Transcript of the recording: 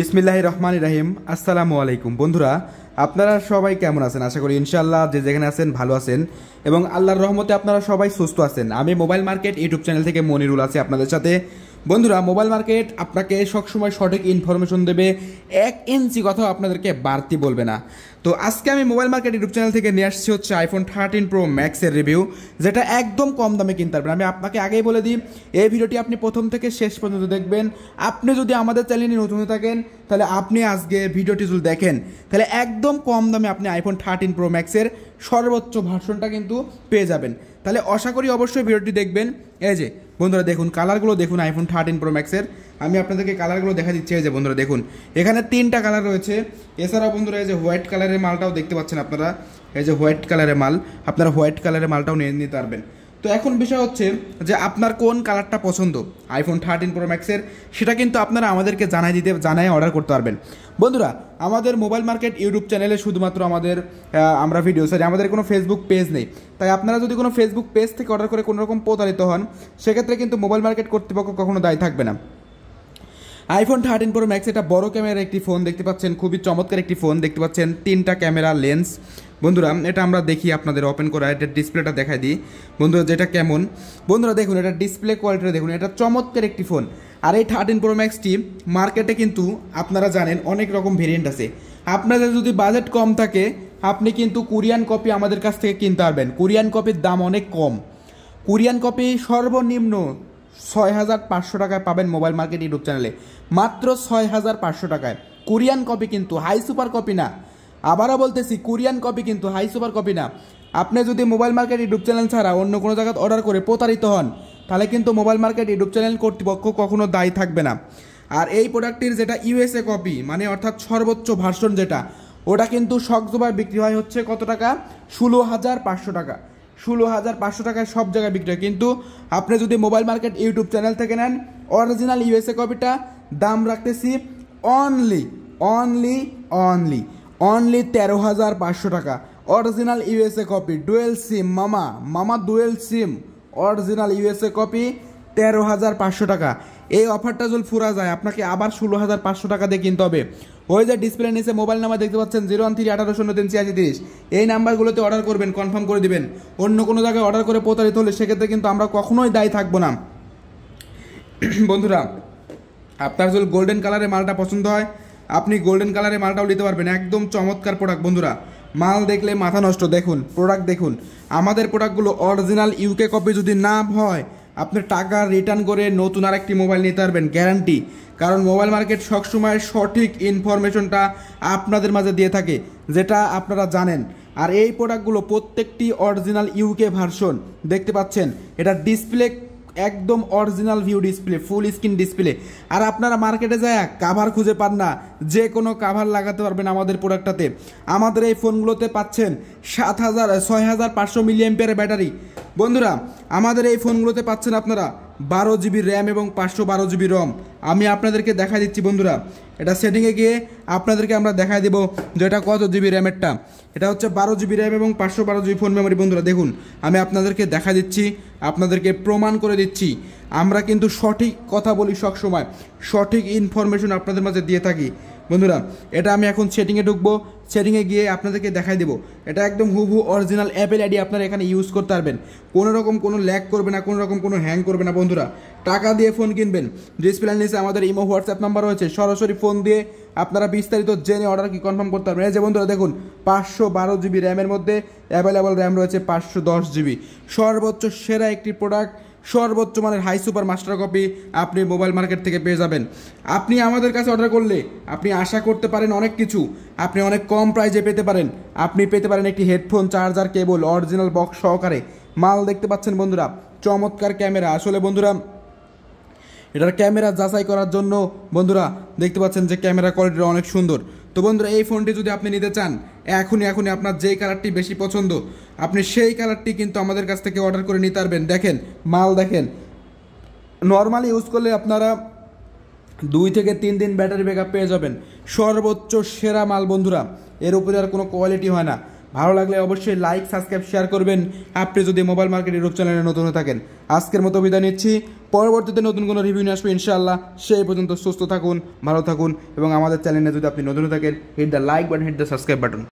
বিসমিল্লাহ রহমান রাহিম আসসালামু আলাইকুম বন্ধুরা আপনারা সবাই কেমন আছেন আশা করি ইনশাল্লাহ যে যেখানে আছেন ভালো আছেন এবং আল্লাহর রহমতে আপনারা সবাই সুস্থ আছেন আমি মোবাইল মার্কেট ইউটিউব চ্যানেল থেকে মনিরুল আছি আপনাদের সাথে বন্ধুরা মোবাইল মার্কেট আপনাকে সবসময় সঠিক ইনফরমেশন দেবে এক ইঞ্চি কথাও আপনাদেরকে বাড়তি বলবে না তো আজকে আমি মোবাইল মার্কেট ইউটিউব চ্যানেল থেকে নিয়ে আসছি হচ্ছে আইফোন থার্টিন প্রো ম্যাক্সের রিভিউ যেটা একদম কম দামে কিনতে পারবেন আমি আপনাকে আগেই বলে দিই এই ভিডিওটি আপনি প্রথম থেকে শেষ পর্যন্ত দেখবেন আপনি যদি আমাদের চ্যানেলে নতুন থাকেন তাহলে আপনি আজকে ভিডিওটি যদি দেখেন তাহলে একদম কম দামে আপনি আইফোন থার্টিন প্রো ম্যাক্সের সর্বোচ্চ ভার্সনটা কিন্তু পেয়ে যাবেন তাহলে আশা করি অবশ্যই ভিডিওটি দেখবেন এই যে বন্ধুরা দেখুন কালারগুলো দেখুন আইফোন থার্টিন প্রো ম্যাক্সের আমি আপনাদেরকে কালারগুলো দেখা দিচ্ছি এই যে বন্ধুরা দেখুন এখানে তিনটা কালার রয়েছে এছাড়াও বন্ধুরা এই যে হোয়াইট কালারের মালটাও দেখতে পাচ্ছেন আপনারা এই যে হোয়াইট কালারের মাল আপনারা হোয়াইট কালারের মালটাও নিয়ে নিতে পারবেন তো এখন বিষয় হচ্ছে যে আপনার কোন কালারটা পছন্দ আইফোন থার্টিন প্রো ম্যাক্সের সেটা কিন্তু আপনারা আমাদেরকে জানাই দিতে জানাই অর্ডার করতে পারবেন বন্ধুরা আমাদের মোবাইল মার্কেট ইউটিউব চ্যানেলে শুধুমাত্র আমাদের আমরা ভিডিও সরি আমাদের কোনো ফেসবুক পেজ নেই তাই আপনারা যদি কোনো ফেসবুক পেজ থেকে অর্ডার করে কোনো রকম প্রতারিত হন সেক্ষেত্রে কিন্তু মোবাইল মার্কেট কর্তৃপক্ষ কখনো দায়ী থাকবে না আইফোন থার্টিন প্রো ম্যাক্স এটা বড় ক্যামেরার একটি ফোন দেখতে পাচ্ছেন খুবই চমৎকার একটি ফোন দেখতে পাচ্ছেন তিনটা ক্যামেরা লেন্স বন্ধুরা এটা আমরা দেখি আপনাদের ওপেন করা এটা ডিসপ্লেটা দেখাই দিই বন্ধুরা যেটা কেমন বন্ধুরা দেখুন এটা ডিসপ্লে কোয়ালিটিটা দেখুন এটা চমৎকার একটি ফোন আর এই থার্টিন প্রো ম্যাক্সটি মার্কেটে কিন্তু আপনারা জানেন অনেক রকম ভেরিয়েন্ট আছে আপনাদের যদি বাজেট কম থাকে আপনি কিন্তু কোরিয়ান কপি আমাদের কাছ থেকে কিনতে পারবেন কোরিয়ান কপির দাম অনেক কম কোরিয়ান কপি সর্বনিম্ন ছয় হাজার পাঁচশো টাকায় পাবেন মোবাইল মার্কেট ইউটিউব চ্যানেলে মাত্র ছয় হাজার পাঁচশো টাকায় কোরিয়ান কপি কিন্তু হাই সুপার কপি না আবারও বলতেছি কোরিয়ান কপি কিন্তু হাই সুপার কপি না আপনি যদি মোবাইল মার্কেট ইউটিউব চ্যানেল ছাড়া অন্য কোনো জায়গায় অর্ডার করে প্রতারিত হন তাহলে কিন্তু মোবাইল মার্কেট ইউটিউব চ্যানেল কর্তৃপক্ষ কখনো দায়ী থাকবে না আর এই প্রোডাক্টটির যেটা ইউএসএ কপি মানে অর্থাৎ সর্বোচ্চ ভার্সন যেটা ওটা কিন্তু সক বিক্রি হয় হচ্ছে কত টাকা ষোলো হাজার পাঁচশো টাকা ষোলো হাজার পাঁচশো টাকায় সব জায়গায় বিক্রি হয় কিন্তু আপনি যদি মোবাইল মার্কেট ইউটিউব চ্যানেল থেকে নেন অরিজিনাল ইউএসএ কপিটা দাম রাখতেছি অনলি অনলি অনলি অনলি তেরো হাজার পাঁচশো টাকা original USA copy dual SIM মামা মামা dual SIM original USA copy তেরো হাজার পাঁচশো টাকা এই অফারটা যদি ফুরা যায় আপনাকে আবার ষোলো হাজার পাঁচশো টাকা দিয়ে কিনতে হবে ওই যে ডিসপ্লে নিচে মোবাইল নাম্বার দেখতে পাচ্ছেন জিরো ওয়ান থ্রি আঠারো শূন্য তিন ছিয়াশি তিরিশ এই নাম্বারগুলোতে অর্ডার করবেন কনফার্ম করে দিবেন অন্য কোনো জায়গায় অর্ডার করে প্রতারিত হলে সেক্ষেত্রে কিন্তু আমরা কখনোই দায়ী থাকবো না বন্ধুরা আপনার যদি গোল্ডেন কালারের মালটা পছন্দ হয় আপনি গোল্ডেন কালারের মালটাও নিতে পারবেন একদম চমৎকার প্রোডাক্ট বন্ধুরা মাল দেখলে মাথা নষ্ট দেখুন প্রোডাক্ট দেখুন আমাদের প্রোডাক্টগুলো অরিজিনাল ইউকে কপি যদি না হয় আপনি টাকা রিটার্ন করে নতুন আর একটি মোবাইল নিতে পারবেন গ্যারান্টি কারণ মোবাইল মার্কেট সবসময় সঠিক ইনফরমেশনটা আপনাদের মাঝে দিয়ে থাকে যেটা আপনারা জানেন আর এই প্রোডাক্টগুলো প্রত্যেকটি অরিজিনাল ইউকে ভার্সন দেখতে পাচ্ছেন এটা ডিসপ্লে একদম original view display full screen display আর আপনারা মার্কেটে যায় কাভার খুঁজে পান না যে কোনো কাভার লাগাতে পারবেন আমাদের প্রোডাক্টটাতে আমাদের এই ফোনগুলোতে পাচ্ছেন সাত হাজার ছয় হাজার পাঁচশো মিলিয়ামপেয়ারের ব্যাটারি বন্ধুরা আমাদের এই ফোনগুলোতে পাচ্ছেন আপনারা বারো জিবি র্যাম এবং পাঁচশো বারো জিবি রম আমি আপনাদেরকে দেখা দিচ্ছি বন্ধুরা এটা সেটিংয়ে গিয়ে আপনাদেরকে আমরা দেখা দেব যে এটা কত জিবি র্যামেরটা এটা হচ্ছে বারো জিবি র্যাম এবং পাঁচশো বারো জিবি ফোন মেমোরি বন্ধুরা দেখুন আমি আপনাদেরকে দেখা দিচ্ছি আপনাদেরকে প্রমাণ করে দিচ্ছি আমরা কিন্তু সঠিক কথা বলি সবসময় সঠিক ইনফরমেশন আপনাদের মাঝে দিয়ে থাকি বন্ধুরা এটা আমি এখন সেটিংয়ে ঢুকবো সেটিংয়ে গিয়ে আপনাদেরকে দেখাই দেবো এটা একদম হুবহু অরিজিনাল অ্যাপেল আইডি আপনারা এখানে ইউজ করতে পারবেন কোনো রকম কোনো ল্যাক করবে না কোনো রকম কোনো হ্যাং করবে না বন্ধুরা টাকা দিয়ে ফোন কিনবেন ডিসপ্লে নিচে আমাদের ইমো হোয়াটসঅ্যাপ নাম্বার রয়েছে সরাসরি ফোন দিয়ে আপনারা বিস্তারিত জেনে অর্ডার কি কনফার্ম করতে পারবেন এই যে বন্ধুরা দেখুন পাঁচশো বারো জিবি র্যামের মধ্যে অ্যাভেলেবল র্যাম রয়েছে পাঁচশো দশ জিবি সর্বোচ্চ সেরা একটি প্রোডাক্ট সর্বোচ্চ মানের হাই সুপার মাস্টার কপি আপনি মোবাইল মার্কেট থেকে পেয়ে যাবেন আপনি আমাদের কাছে অর্ডার করলে আপনি আশা করতে পারেন অনেক কিছু আপনি অনেক কম প্রাইজে পেতে পারেন আপনি পেতে পারেন একটি headphone charger cable original box সহকারে মাল দেখতে পাচ্ছেন বন্ধুরা চমৎকার ক্যামেরা আসলে বন্ধুরা এটার ক্যামেরা যাচাই করার জন্য বন্ধুরা দেখতে পাচ্ছেন যে ক্যামেরা কোয়ালিটি অনেক সুন্দর তো বন্ধুরা এই ফোনটি যদি আপনি নিতে চান এখনই এখনই আপনার যেই কালারটি বেশি পছন্দ আপনি সেই কালারটি কিন্তু আমাদের কাছ থেকে অর্ডার করে নিতে পারবেন দেখেন মাল দেখেন নর্মালি ইউজ করলে আপনারা দুই থেকে তিন দিন ব্যাটারি ব্যাক পেয়ে যাবেন সর্বোচ্চ সেরা মাল বন্ধুরা এর উপরে আর কোনো কোয়ালিটি হয় না ভালো লাগলে অবশ্যই লাইক সাবস্ক্রাইব শেয়ার করবেন আপনি যদি মোবাইল মার্কেট রূপ চ্যানেলে নতুন হয়ে থাকেন আজকের মতো বিদায় নিচ্ছি পরবর্তীতে নতুন কোনো রিভিউ নিয়ে আসবে ইনশাআল্লাহ সেই পর্যন্ত সুস্থ থাকুন ভালো থাকুন এবং আমাদের চ্যানেলে যদি আপনি নতুন থাকেন hit the like button hit the subscribe button